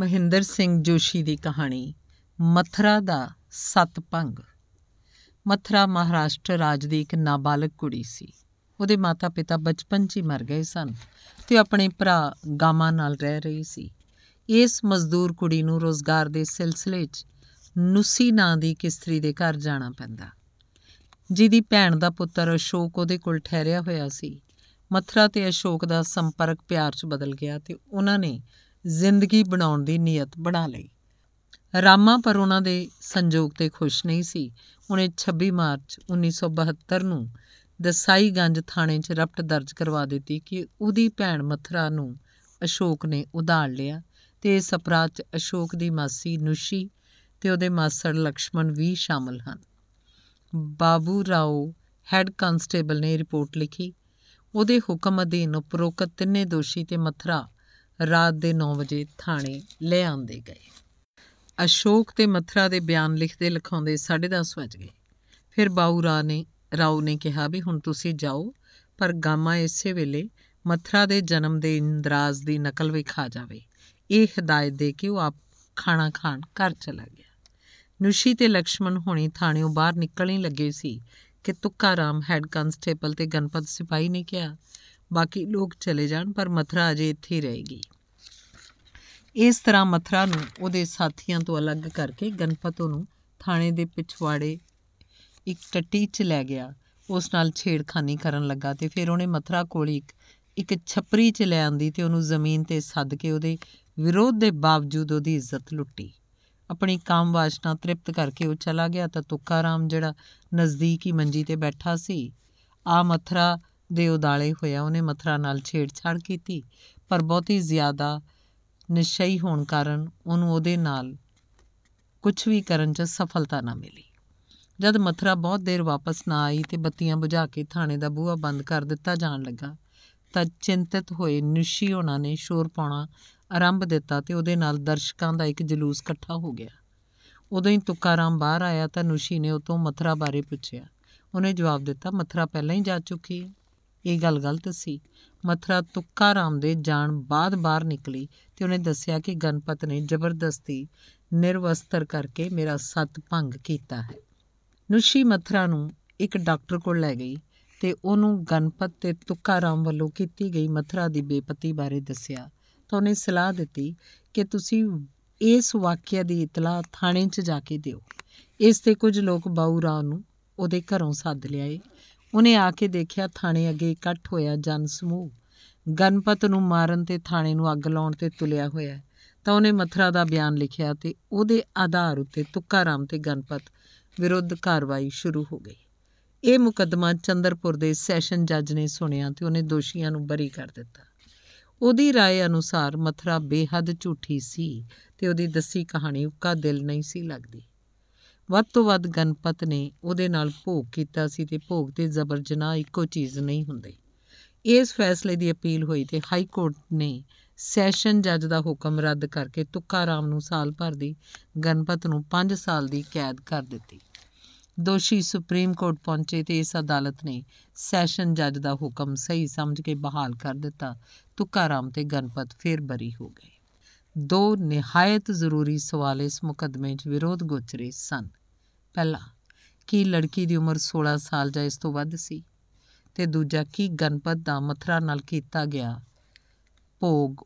ਮਹਿੰਦਰ ਸਿੰਘ ਜੋਸ਼ੀ ਦੀ ਕਹਾਣੀ ਮਥਰਾ ਦਾ ਸਤਪੰਗ ਮਥਰਾ ਮਹਾਰਾਸ਼ਟਰ ਰਾਜ ਦੀ ਇੱਕ ਨਾਬਾਲਗ ਕੁੜੀ ਸੀ ਉਹਦੇ ਮਾਤਾ-ਪਿਤਾ ਬਚਪਨ 'ਚ ਹੀ ਮਰ ਗਏ ਸਨ ਤੇ ਆਪਣੇ ਭਰਾ ਗਾਮਾ ਨਾਲ ਰਹਿ ਰਹੀ ਸੀ ਇਸ ਮਜ਼ਦੂਰ ਕੁੜੀ ਨੂੰ ਰੋਜ਼ਗਾਰ ਦੇ ਸਿਲਸਿਲੇ 'ਚ ਨੁਸੀ ਨਾਂ ਦੀ ਕਿਸਤਰੀ ਦੇ ਘਰ ਜਾਣਾ ਪੈਂਦਾ ਜਿਹਦੀ ਭੈਣ ਦਾ ਪੁੱਤਰ ਅਸ਼ੋਕ ਉਹਦੇ ਕੋਲ ਠਹਿਰਿਆ ਹੋਇਆ ਸੀ ਮਥਰਾ ਤੇ ਅਸ਼ੋਕ ਦਾ ਸੰਪਰਕ ਪਿਆਰ 'ਚ ਬਦਲ ਗਿਆ ਤੇ ਉਹਨਾਂ ਨੇ ਜ਼ਿੰਦਗੀ ਬਣਾਉਣ ਦੀ ਨੀਅਤ ਬਣਾ ਲਈ ਰਾਮਾ ਪਰ ਉਹਨਾਂ ਦੇ ਸੰਜੋਗ ਤੇ ਖੁਸ਼ ਨਹੀਂ ਸੀ ਉਹਨੇ 26 ਮਾਰਚ 1972 ਨੂੰ ਦਸਾਈਗੰਜ ਥਾਣੇ 'ਚ ਰਪਟ ਦਰਜ ਕਰਵਾ ਦਿੱਤੀ ਕਿ ਉਹਦੀ ਭੈਣ ਮਥਰਾ ਨੂੰ ਅਸ਼ੋਕ ਨੇ ਉਧਾਰ ਲਿਆ ਤੇ ਇਸ ਅਪਰਾਧ 'ਚ ਅਸ਼ੋਕ ਦੀ ਮਾਸੀ ਨੁਸ਼ੀ ਤੇ ਉਹਦੇ ਮਾਸੜ ਲਕਸ਼ਮਣ ਵੀ ਸ਼ਾਮਲ ਹਨ ਬਾਬੂ ਰਾਓ ਹੈੱਡ ਕਨਸਟੇਬਲ ਨੇ ਰਿਪੋਰਟ ਲਿਖੀ ਉਹਦੇ ਹੁਕਮ ਅਧੀਨ ਉਪਰੋਕਤ ਤਿੰਨੇ ਦੋਸ਼ੀ ਤੇ ਮਥਰਾ ਰਾਤ ਦੇ 9 ਵਜੇ ਥਾਣੇ ਲੈ ਆਂਦੇ ਗਏ ਅਸ਼ੋਕ ਤੇ ਮਥਰਾ ਦੇ ਬਿਆਨ ਲਿਖਦੇ ਲਿਖਾਉਂਦੇ 10:30 ਵਜ ਗਏ ਫਿਰ ਬਾਊ ਰਾ ਨੇ ਰਾਉ ਨੇ ਕਿਹਾ ਵੀ ਹੁਣ ਤੁਸੀਂ ਜਾਓ ਪਰ ਗਾਮਾ ਇਸੇ ਵੇਲੇ ਮਥਰਾ ਦੇ ਜਨਮ ਦੇ ਇੰਦਰਾਜ਼ ਦੀ ਨਕਲ ਵੀ ਖਾ ਜਾਵੇ ਇਹ ਹਦਾਇਤ ਦੇ ਕੇ ਉਹ ਆਪ ਖਾਣਾ ਖਾਣ ਘਰ ਚਲਾ ਗਿਆ ਨੁਸ਼ੀ ਤੇ ਲਕਸ਼ਮਣ ਹੁਣੀ ਥਾਣਿਓਂ ਬਾਹਰ ਨਿਕਲਣ ਲੱਗੇ ਸੀ ਕਿ ਤੁੱਕਾਰਾਮ ਹੈੱਡ ਕਨਸਟੇਬਲ ਤੇ ਗਨਪਤ ਸਿਪਾਈ ਨੇ ਕਿਹਾ ਬਾਕੀ ਲੋਕ ਚਲੇ ਜਾਣ ਪਰ ਮਥਰਾ ਅਜੇ ਇੱਥੇ ਹੀ ਰਹੇਗੀ ਇਸ ਤਰ੍ਹਾਂ ਮਥਰਾ ਨੂੰ ਉਹਦੇ ਸਾਥੀਆਂ ਤੋਂ ਅਲੱਗ ਕਰਕੇ ਗਨਪਤੋ ਨੂੰ ਥਾਣੇ ਦੇ ਪਿਛਵਾੜੇ ਇੱਕ ਟੱਟੀ 'ਚ ਲੈ ਗਿਆ ਉਸ ਨਾਲ ਛੇੜਖਾਨੀ ਕਰਨ ਲੱਗਾ ਤੇ ਫਿਰ ਉਹਨੇ ਮਥਰਾ ਕੋਲ ਇੱਕ ਇੱਕ ਛਪਰੀ 'ਚ ਲੈ ਆਂਦੀ ਤੇ ਉਹਨੂੰ ਜ਼ਮੀਨ ਤੇ ਸੱਦ ਕੇ ਉਹਦੇ ਵਿਰੋਧ ਦੇ ਬਾਵਜੂਦ ਉਹਦੀ ਇੱਜ਼ਤ ਲੁੱਟੀ ਆਪਣੀ ਕਾਮ ਵਾਸ਼ਨਾ ਤ੍ਰਿਪਤ ਕਰਕੇ ਉਹ ਚਲਾ ਗਿਆ ਤਾਂ ਤੁਕਾਰਾਮ ਜਿਹੜਾ ਨਜ਼ਦੀਕ ਹੀ ਮੰਜੀ ਤੇ ਬੈਠਾ ਸੀ ਆ ਮਥਰਾ ਦੇ ਉਦਾਲੇ ਹੋਇਆ ਉਹਨੇ ਮਥਰਾ ਨਾਲ ਛੇੜਛਾੜ ਕੀਤੀ ਪਰ ਬਹੁਤੀ ਜ਼ਿਆਦਾ ਨਿਸ਼ਚਈ ਹੋਣ ਕਾਰਨ ਉਹਨੂੰ ਉਹਦੇ ਨਾਲ ਕੁਝ ਵੀ ਕਰਨ 'ਚ ਸਫਲਤਾ ਨਾ ਮਿਲੀ ਜਦ ਮਥਰਾ ਬਹੁਤ ਦੇਰ ਵਾਪਸ ਨਾ ਆਈ ਤੇ ਬੱਤੀਆਂ ਬੁਝਾ ਕੇ ਥਾਣੇ ਦਾ ਬੂਹਾ ਬੰਦ ਕਰ ਦਿੱਤਾ ਜਾਣ ਲੱਗਾ ਤਾਂ ਚਿੰਤਤ ਹੋਏ ਨਿਸ਼ੀ ਉਹਨਾਂ ਨੇ ਸ਼ੋਰ ਪਾਉਣਾ ਆਰੰਭ ਦਿੱਤਾ ਤੇ ਉਹਦੇ ਨਾਲ ਦਰਸ਼ਕਾਂ ਦਾ ਇੱਕ ਜਲੂਸ ਇਕੱਠਾ ਹੋ ਗਿਆ ਉਦੋਂ ਹੀ ਤੁਕਾਰਾਮ ਬਾਹਰ ਆਇਆ ਤਾਂ ਨੁਸ਼ੀ ਨੇ ਉਤੋਂ ਮਥਰਾ ਬਾਰੇ ਪੁੱਛਿਆ ਉਹਨੇ ਜਵਾਬ ਦਿੱਤਾ ਮਥਰਾ ਪਹਿਲਾਂ ਹੀ ਜਾ ਚੁੱਕੀ ਹੈ ਇਹ ਗੱਲ ਗਲਤ ਸੀ ਮਥਰਾ ਤੁੱਕਾ ਰਾਮ ਦੇ ਜਾਣ ਬਾਅਦ ਬਾਹਰ ਨਿਕਲੀ ਤੇ ਉਹਨੇ ਦੱਸਿਆ ਕਿ ਗਨਪਤ ਨੇ ਜ਼ਬਰਦਸਤੀ ਨਿਰਵਸਤਰ ਕਰਕੇ ਮੇਰਾ ਸਤ ਭੰਗ ਕੀਤਾ ਹੈ ਨੁਸ਼ੀ ਮਥਰਾ ਨੂੰ ਇੱਕ ਡਾਕਟਰ ਕੋਲ ਲੈ ਗਈ ਤੇ ਉਹਨੂੰ ਗਨਪਤ ਤੇ ਤੁੱਕਾ ਰਾਮ ਵੱਲੋਂ ਕੀਤੀ ਗਈ ਮਥਰਾ ਦੀ ਬੇਪਤੀ ਬਾਰੇ ਦੱਸਿਆ ਤਾਂ ਉਹਨੇ ਸਲਾਹ ਦਿੱਤੀ ਕਿ ਤੁਸੀਂ ਇਸ ਵਾਕਿਆ ਦੀ ਇਤਲਾਹ ਥਾਣੇ 'ਚ ਜਾ ਕੇ ਦਿਓ ਇਸ ਤੇ ਕੁਝ ਲੋਕ ਬਾਉਰਾ ਰਾਮ ਨੂੰ ਉਹਦੇ ਘਰੋਂ ਸੱਦ ਲਿਆਏ ਉਹਨੇ ਆ ਕੇ ਦੇਖਿਆ ਥਾਣੇ ਅੱਗੇ ਇਕੱਠ ਹੋਇਆ ਜਨ ਸਮੂਹ ਗਨਪਤ ਨੂੰ ਮਾਰਨ ਤੇ ਥਾਣੇ ਨੂੰ ਅੱਗ ਲਾਉਣ ਤੇ ਤੁਲਿਆ ਹੋਇਆ ਤਾਂ ਉਹਨੇ ਮਥਰਾ ਦਾ ਬਿਆਨ ਲਿਖਿਆ ਤੇ ਉਹਦੇ ਆਧਾਰ ਉੱਤੇ ਰਾਮ ਤੇ ਗਨਪਤ ਵਿਰੁੱਧ ਕਾਰਵਾਈ ਸ਼ੁਰੂ ਹੋ ਗਈ ਇਹ ਮੁਕੱਦਮਾ ਚੰਦਰਪੁਰ ਦੇ ਸੈਸ਼ਨ ਜੱਜ ਨੇ ਸੁਣਿਆ ਤੇ ਉਹਨੇ ਦੋਸ਼ੀਆਂ ਨੂੰ ਬਰੀ ਕਰ ਦਿੱਤਾ ਉਹਦੀ رائے ਅਨੁਸਾਰ ਮਥਰਾ ਬੇਹੱਦ ਝੂਠੀ ਸੀ ਤੇ ਉਹਦੀ ਦੱਸੀ ਕਹਾਣੀ ਉੱਕਾ ਦਿਲ ਨਹੀਂ ਸੀ ਲੱਗਦੀ ਵੱਧ ਤੋਂ ਵੱਧ ਗਣਪਤ ਨੇ ਉਹਦੇ ਨਾਲ ਭੋਗ ਕੀਤਾ ਸੀ ਤੇ ਭੋਗ ਤੇ ਜ਼ਬਰ ਜਨਾਹ ਇੱਕੋ ਚੀਜ਼ ਨਹੀਂ ਹੁੰਦੇ ਇਸ ਫੈਸਲੇ ਦੀ ਅਪੀਲ ਹੋਈ ਤੇ ਹਾਈ ਕੋਰਟ ਨੇ ਸੈਸ਼ਨ ਜੱਜ ਦਾ ਹੁਕਮ ਰੱਦ ਕਰਕੇ ਰਾਮ ਨੂੰ ਸਾਲ ਭਰ ਦੀ ਗਣਪਤ ਨੂੰ 5 ਸਾਲ ਦੀ ਕੈਦ ਕਰ ਦਿੱਤੀ ਦੋਸ਼ੀ ਸੁਪਰੀਮ ਕੋਰਟ ਪਹੁੰਚੇ ਤੇ ਇਸ ਅਦਾਲਤ ਨੇ ਸੈਸ਼ਨ ਜੱਜ ਦਾ ਹੁਕਮ ਸਹੀ ਸਮਝ ਕੇ ਬਹਾਲ ਕਰ ਦਿੱਤਾ ਰਾਮ ਤੇ ਗਣਪਤ ਫੇਰ ਬਰੀ ਹੋ ਗਏ ਦੋ ਨਿਹਾਇਤ ਜ਼ਰੂਰੀ ਸਵਾਲ ਇਸ ਮੁਕਦਮੇ 'ਚ ਵਿਰੋਧ ਗੋਚਰੇ ਸਨ ਪਹਿਲਾ ਕੀ ਲੜਕੀ ਦੀ ਉਮਰ 16 ਸਾਲ ਜਾਂ ਇਸ ਤੋਂ ਵੱਧ ਸੀ ਤੇ ਦੂਜਾ ਕੀ ਗਨਪਤ ਦਾ ਮਥਰਾ ਨਾਲ ਕੀਤਾ ਗਿਆ ਭੋਗ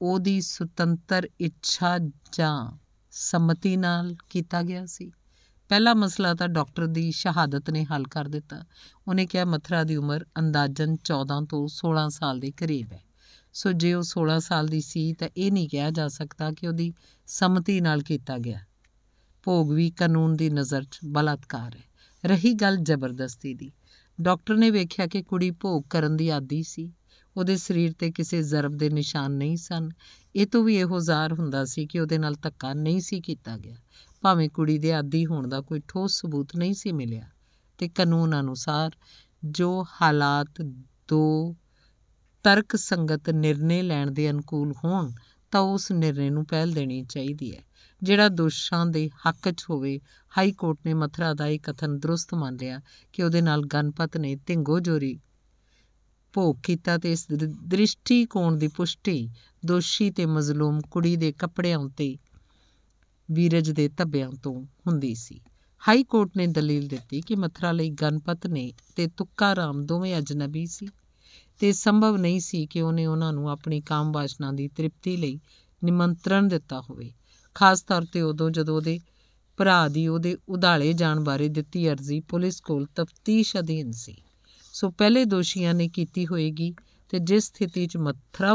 ਉਹਦੀ ਸੁਤੰਤਰ ਇੱਛਾ ਜਾਂ ਸਮਤੀ ਨਾਲ ਕੀਤਾ ਗਿਆ ਸੀ ਪਹਿਲਾ ਮਸਲਾ ਤਾਂ ਡਾਕਟਰ ਦੀ ਸ਼ਹਾਦਤ ਨੇ ਹੱਲ ਕਰ ਦਿੱਤਾ ਉਹਨੇ ਕਿਹਾ ਮਥਰਾ ਦੀ ਉਮਰ ਅੰਦਾਜ਼ਨ 14 ਤੋਂ 16 ਸਾਲ ਦੇ ਕਰੀਬ ਹੈ ਸੋ ਜੇ ਉਹ 16 ਸਾਲ ਦੀ ਸੀ ਤਾਂ ਇਹ ਨਹੀਂ ਕਿਹਾ ਜਾ ਸਕਦਾ ਕਿ ਉਹਦੀ ਸਮਤੀ ਨਾਲ ਕੀਤਾ ਗਿਆ ਭੋਗ ਵੀ ਕਾਨੂੰਨ ਦੀ ਨਜ਼ਰ 'ਚ ਬਲਤਕਾਰ ਹੈ ਰਹੀ ਗੱਲ ਜ਼ਬਰਦਸਤੀ ਦੀ ਡਾਕਟਰ ਨੇ ਵੇਖਿਆ ਕਿ ਕੁੜੀ ਭੋਗ ਕਰਨ ਦੀ ਆਦੀ ਸੀ ਉਹਦੇ ਸਰੀਰ ਤੇ ਕਿਸੇ ਜ਼ਰਬ ਦੇ ਨਿਸ਼ਾਨ ਨਹੀਂ ਸਨ ਇਹ ਤੋਂ ਵੀ ਇਹੋ ਜ਼ਾਰ ਹੁੰਦਾ ਸੀ ਕਿ ਉਹਦੇ ਨਾਲ ਧੱਕਾ ਨਹੀਂ ਸੀ ਕੀਤਾ ਗਿਆ ਭਾਵੇਂ ਕੁੜੀ ਦੇ ਆਦੀ ਹੋਣ ਦਾ ਕੋਈ ਠੋਸ ਸਬੂਤ ਨਹੀਂ ਸੀ ਮਿਲਿਆ ਤੇ ਕਾਨੂੰਨ ਅਨੁਸਾਰ ਜੋ ਹਾਲਾਤ ਦੋ ਤਰਕ ਸੰਗਤ ਨਿਰਣੇ ਲੈਣ ਦੇ ਅਨੁਕੂਲ ਹੋਣ ਤਾਂ ਉਸ ਨਿਰਣੇ ਨੂੰ ਪਹਿਲ ਦੇਣੀ ਚਾਹੀਦੀ ਹੈ ਜਿਹੜਾ ਦੋਸ਼ਾਂ ਦੇ ਹੱਕ 'ਚ ਹੋਵੇ ਹਾਈ ਕੋਰਟ ਨੇ ਮਥਰਾ ਦਾ ਇਹ ਕਥਨ ਦਰੁਸਤ ਮੰਨ ਲਿਆ ਕਿ ਉਹਦੇ ਨਾਲ ਗਨਪਤ ਨੇ ਜੋਰੀ ਭੋਗ ਕੀਤਾ ਤੇ ਇਸ ਦ੍ਰਿਸ਼ਟੀਕੋਣ ਦੀ ਪੁਸ਼ਟੀ ਦੋਸ਼ੀ ਤੇ ਮਜ਼ਲੂਮ ਕੁੜੀ ਦੇ ਕੱਪੜਿਆਂ ਉੱਤੇ ਵੀਰਜ ਦੇ ਧੱਬਿਆਂ ਤੋਂ ਹੁੰਦੀ ਸੀ ਹਾਈ ਕੋਰਟ ਨੇ ਦਲੀਲ ਦਿੱਤੀ ਕਿ ਮਥਰਾ ਲਈ ਗਨਪਤ ਨੇ ਤੇ ਤੁੱਕਾ ਰਾਮ ਦੋਵੇਂ ਅਜਨਬੀ ਸੀ ਤੇ ਸੰਭਵ ਨਹੀਂ ਸੀ ਕਿ ਉਹਨੇ ਉਹਨਾਂ ਨੂੰ ਆਪਣੀ ਕਾਮ ਵਾਸਨਾ ਦੀ ਤ੍ਰਿਪਤੀ ਲਈ ਨਿਮੰਤਰਣ ਦਿੱਤਾ ਹੋਵੇ ਖਾਸ ਤੌਰ ਤੇ ਉਦੋਂ ਜਦੋਂ ਉਹਦੇ ਭਰਾ ਦੀ ਉਹਦੇ ਉਧਾਲੇ ਜਾਣ ਬਾਰੇ ਦਿੱਤੀ ਅਰਜ਼ੀ ਪੁਲਿਸ ਕੋਲ ਤਫਤੀਸ਼ ਅਧੀਨ ਸੀ ਸੋ ਪਹਿਲੇ ਦੋਸ਼ੀਆਂ ਨੇ ਕੀਤੀ ਹੋਏਗੀ ਤੇ ਜਿਸ ਸਥਿਤੀ 'ਚ ਮਥਰਾ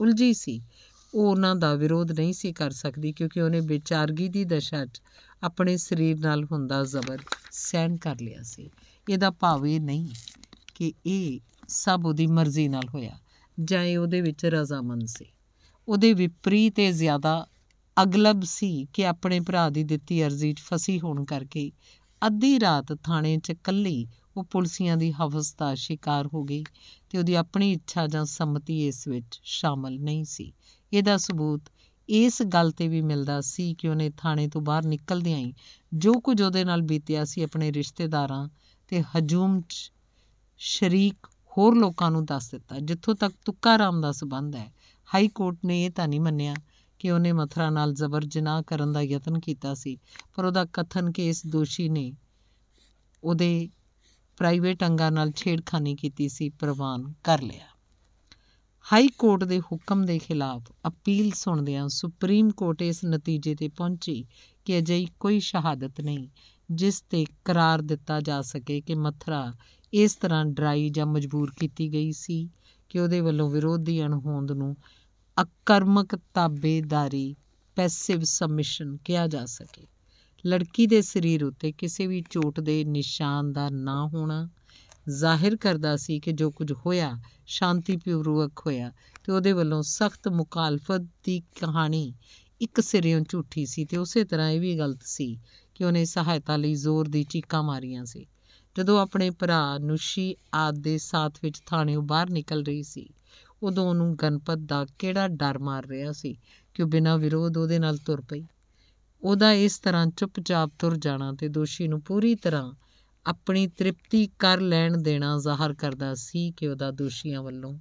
ਉਲਝੀ ਸੀ ਉਹ ਉਹਨਾਂ ਦਾ ਵਿਰੋਧ ਨਹੀਂ ਸੀ ਕਰ ਸਕਦੀ ਕਿਉਂਕਿ ਉਹਨੇ ਵਿਚਾਰਗੀ ਦੀ ਦਸ਼ਾ 'ਚ ਆਪਣੇ ਸਰੀਰ ਨਾਲ ਹੁੰਦਾ ਜ਼ਬਰ ਸਹਿਣ ਕਰ ਲਿਆ ਸੀ ਇਹਦਾ ਭਾਵ ਇਹ ਨਹੀਂ ਕਿ ਇਹ ਸਭ ਉਹਦੀ ਮਰਜ਼ੀ ਨਾਲ ਹੋਇਆ ਜਾਂ ਇਹ ਉਹਦੇ ਵਿੱਚ ਰਜ਼ਾਮੰਦ ਸੀ ਉਹਦੇ ਵਿਪਰੀਤ ਇਹ ਜ਼ਿਆਦਾ ਅਗਲਬ ਸੀ ਕਿ ਆਪਣੇ ਭਰਾ ਦੀ ਦਿੱਤੀ ਅਰਜ਼ੀ 'ਚ ਫਸੀ ਹੋਣ ਕਰਕੇ ਅੱਧੀ ਰਾਤ ਥਾਣੇ 'ਚ ਕੱਲੀ ਉਹ ਪੁਲਸੀਆਂ ਦੀ ਹਵਸ ਦਾ ਸ਼ਿਕਾਰ ਹੋ ਗਈ ਤੇ ਉਹਦੀ ਆਪਣੀ ਇੱਛਾ ਜਾਂ ਸੰਮਤੀ ਇਸ ਵਿੱਚ ਸ਼ਾਮਲ ਨਹੀਂ ਸੀ ਇਹਦਾ ਸਬੂਤ ਇਸ ਗੱਲ ਤੇ ਵੀ ਮਿਲਦਾ ਸੀ ਕਿ ਉਹਨੇ ਥਾਣੇ ਤੋਂ ਬਾਹਰ ਨਿਕਲਦਿਆਂ ਹੀ ਜੋ ਕੁਝ ਉਹਦੇ ਨਾਲ ਬੀਤਿਆ ਸੀ ਆਪਣੇ ਰਿਸ਼ਤੇਦਾਰਾਂ ਤੇ ਹਜੂਮ 'ਚ ਸ਼ਰੀਕ ਹੋਰ ਲੋਕਾਂ ਨੂੰ ਦੱਸ ਦਿੱਤਾ ਜਿੱਥੋਂ ਤੱਕ ਤੁੱਕਾ ਰਾਮ ਦਾ ਸਬੰਧ ਹੈ ਹਾਈ ਕੋਰਟ ਨੇ ਇਹ ਤਾਂ ਨਹੀਂ ਮੰਨਿਆ ਕਿ ਉਹਨੇ ਮਥਰਾ ਨਾਲ ਜ਼ਬਰ ਜਨਾਹ ਕਰਨ ਦਾ ਯਤਨ ਕੀਤਾ ਸੀ ਪਰ ਉਹਦਾ ਕਥਨ ਕਿ ਇਸ ਦੋਸ਼ੀ ਨੇ ਉਹਦੇ ਪ੍ਰਾਈਵੇਟ ਅੰਗਾਂ ਨਾਲ ਛੇੜਖਾਨੀ ਕੀਤੀ ਸੀ ਪ੍ਰਵਾਨ ਕਰ ਲਿਆ ਹਾਈ ਕੋਰਟ ਦੇ ਹੁਕਮ ਦੇ ਖਿਲਾਫ ਅਪੀਲ ਸੁਣਦਿਆਂ ਸੁਪਰੀਮ ਕੋਰਟ ਇਸ ਨਤੀਜੇ ਤੇ ਪਹੁੰਚੀ ਕਿ ਅਜਿਹੀ ਕੋਈ ਸ਼ਹਾਦਤ ਨਹੀਂ ਜਿਸ ਤੇ ਕਰਾਰ ਦਿੱਤਾ ਜਾ ਸਕੇ ਕਿ ਮਥਰਾ ਇਸ ਤਰ੍ਹਾਂ ਡਰਾਈ ਜਾਂ ਮਜਬੂਰ ਕੀਤੀ ਗਈ ਸੀ ਕਿ ਉਹਦੇ ਵੱਲੋਂ ਵਿਰੋਧ ਦੀ ਅਣਹੋਂਦ ਨੂੰ ਅਕਰਮਕ ਤਾਬੇਦਾਰੀ ਪੈਸਿਵ ਸਬਮਿਸ਼ਨ ਕਿਹਾ ਜਾ ਸਕੇ ਲੜਕੀ ਦੇ ਸਰੀਰ ਉੱਤੇ ਕਿਸੇ ਵੀ ਚੋਟ ਦੇ ਨਿਸ਼ਾਨ ਦਾ ਨਾ ਹੋਣਾ ਜ਼ਾਹਿਰ ਕਰਦਾ ਸੀ ਕਿ ਜੋ ਕੁਝ ਹੋਇਆ ਸ਼ਾਂਤੀਪੂਰਵਕ ਹੋਇਆ ਤੇ ਉਹਦੇ ਵੱਲੋਂ ਸਖਤ ਮੁਕਾਲਫਤ ਦੀ ਕਹਾਣੀ ਇੱਕ ਸਿਰਿਓਂ ਝੂਠੀ ਸੀ ਤੇ ਉਸੇ ਤਰ੍ਹਾਂ ਇਹ ਵੀ ਗਲਤ ਸੀ ਕਿ ਉਹਨੇ ਸਹਾਇਤਾ ਲਈ ਜ਼ੋਰ ਦੀ ਚੀਕਾਂ ਮਾਰੀਆਂ ਸੀ ਜਦੋਂ ਆਪਣੇ ਭਰਾ ਨੁਸ਼ੀ ਆਦ ਦੇ ਸਾਥ ਵਿੱਚ ਥਾਣੇੋਂ ਬਾਹਰ ਨਿਕਲ ਰਹੀ ਸੀ ਉਦੋਂ ਉਹਨੂੰ ਗਣਪਤ ਦਾ ਕਿਹੜਾ ਡਰ ਮਾਰ ਰਿਹਾ ਸੀ ਕਿ ਉਹ ਬਿਨਾਂ ਵਿਰੋਧ ਉਹਦੇ ਨਾਲ ਤੁਰ ਪਈ ਉਹਦਾ ਇਸ ਤਰ੍ਹਾਂ ਚੁੱਪਚਾਪ ਤੁਰ ਜਾਣਾ ਤੇ ਦੋਸ਼ੀ ਨੂੰ ਪੂਰੀ ਤਰ੍ਹਾਂ ਆਪਣੀ ਤ੍ਰਿਪਤੀ ਕਰ ਲੈਣ ਦੇਣਾ ਜ਼ਾਹਰ ਕਰਦਾ ਸੀ ਕਿ ਉਹਦਾ ਦੋਸ਼ੀਆਂ ਵੱਲੋਂ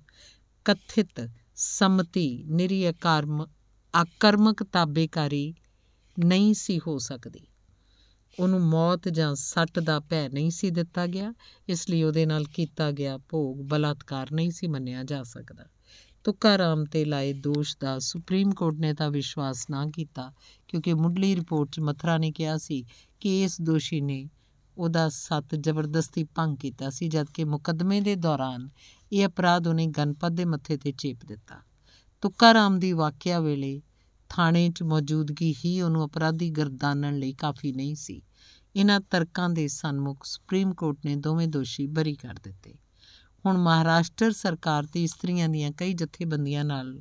ਕਥਿਤ ਸੰਮਤੀ ਨਿਰੀਅਕਰਮ ਆਕਰਮਕ ਤਾਬੇਕਾਰੀ ਨਹੀਂ ਸੀ ਹੋ ਸਕਦੀ ਉਹਨੂੰ ਮੌਤ ਜਾਂ ਸੱਟ ਦਾ ਭੈ ਨਹੀਂ ਸੀ ਦਿੱਤਾ ਗਿਆ ਇਸ ਲਈ ਉਹਦੇ ਨਾਲ ਕੀਤਾ ਗਿਆ ਭੋਗ ਬਲਾਤਕਾਰ ਨਹੀਂ ਸੀ ਮੰਨਿਆ ਜਾ ਸਕਦਾ ਤੁਕਾਰਾਮ ਤੇ ਲਾਏ ਦੋਸ਼ ਦਾ ਸੁਪਰੀਮ ਕੋਰਟ ਨੇ ਤਾਂ ਵਿਸ਼ਵਾਸ ਨਾ ਕੀਤਾ ਕਿਉਂਕਿ ਮੁੱਢਲੀ ਰਿਪੋਰਟ 'ਚ ਮਥਰਾ ਨੇ ਕਿਹਾ ਸੀ ਕਿ ਇਸ ਦੋਸ਼ੀ ਨੇ ਉਹਦਾ ਸੱਤ ਜ਼ਬਰਦਸਤੀ ਭੰਗ ਕੀਤਾ ਸੀ ਜਦਕਿ ਮੁਕੱਦਮੇ ਦੇ ਦੌਰਾਨ ਇਹ ਅਪਰਾਧ ਉਹਨੇ ਗਨਪਤ ਦੇ ਮੱਥੇ ਤੇ ਚੇਪ ਦਿੱਤਾ ਤੁਕਾਰਾਮ ਦੀ ਵਾਕਿਆ ਵੇਲੇ ਥਾਣੇ 'ਚ ਮੌਜੂਦਗੀ ਹੀ ਉਹਨੂੰ ਅਪਰਾਧੀ ਗਰਦਾਨਣ ਲਈ ਕਾਫੀ ਨਹੀਂ ਸੀ ਇਹਨਾਂ ਤਰਕਾਂ ਦੇ ਸਨਮੁਖ ਸੁਪਰੀਮ ਕੋਰਟ ਨੇ ਦੋਵੇਂ ਦੋਸ਼ੀ ਬਰੀ ਕਰ ਦਿੱਤੇ ਹੁਣ ਮਹਾਰਾਸ਼ਟਰ ਸਰਕਾਰ ਤੇ ਇਸਤਰੀਆਂ ਦੀਆਂ ਕਈ ਜਥੇਬੰਦੀਆਂ ਨਾਲ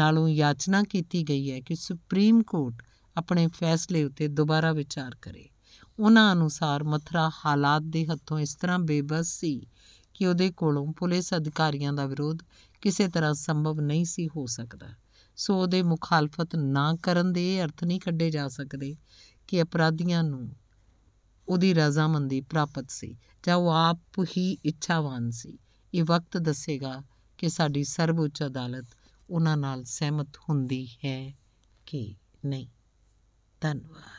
ਨਾਲੋਂ ਯਾਚਨਾ ਕੀਤੀ ਗਈ ਹੈ ਕਿ ਸੁਪਰੀਮ ਕੋਰਟ ਆਪਣੇ ਫੈਸਲੇ ਉੱਤੇ ਦੁਬਾਰਾ ਵਿਚਾਰ ਕਰੇ ਉਹਨਾਂ ਅਨੁਸਾਰ ਮਥਰਾ ਹਾਲਾਤ ਦੇ ਹੱਥੋਂ ਇਸ ਤਰ੍ਹਾਂ ਬੇਬਸ ਸੀ ਕਿ ਉਹਦੇ ਕੋਲੋਂ ਪੁਲਿਸ ਅਧਿਕਾਰੀਆਂ ਦਾ ਵਿਰੋਧ ਕਿਸੇ ਤਰ੍ਹਾਂ ਸੰਭਵ ਨਹੀਂ ਸੀ ਹੋ ਸਕਦਾ ਸੋ ਉਹਦੇ ਮੁਖਾਲਫਤ ਨਾ ਕਰਨ ਦੇ ਅਰਥ ਨਹੀਂ ਕੱਢੇ ਜਾ ਸਕਦੇ ਕਿ ਅਪਰਾਧੀਆਂ ਨੂੰ ਉਹਦੀ ਰਜ਼ਾਮੰਦੀ ਪ੍ਰਾਪਤ ਸੀ ਜਾਂ ਉਹ ਆਪ ਹੀ ਇੱਛਾਵਾਨ ਸੀ ਇਹ ਵਕਤ ਦੱਸੇਗਾ ਕਿ ਸਾਡੀ ਸਰਵਉੱਚ ਅਦਾਲਤ ਉਹਨਾਂ ਨਾਲ ਸਹਿਮਤ ਹੁੰਦੀ ਹੈ ਕਿ ਨਹੀਂ ਧੰਨਵਾਦ